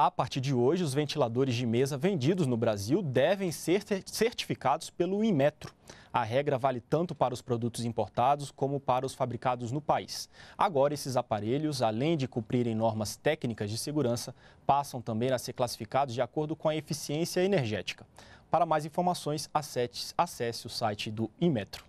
A partir de hoje, os ventiladores de mesa vendidos no Brasil devem ser certificados pelo Inmetro. A regra vale tanto para os produtos importados como para os fabricados no país. Agora, esses aparelhos, além de cumprirem normas técnicas de segurança, passam também a ser classificados de acordo com a eficiência energética. Para mais informações, acesse, o site do Inmetro.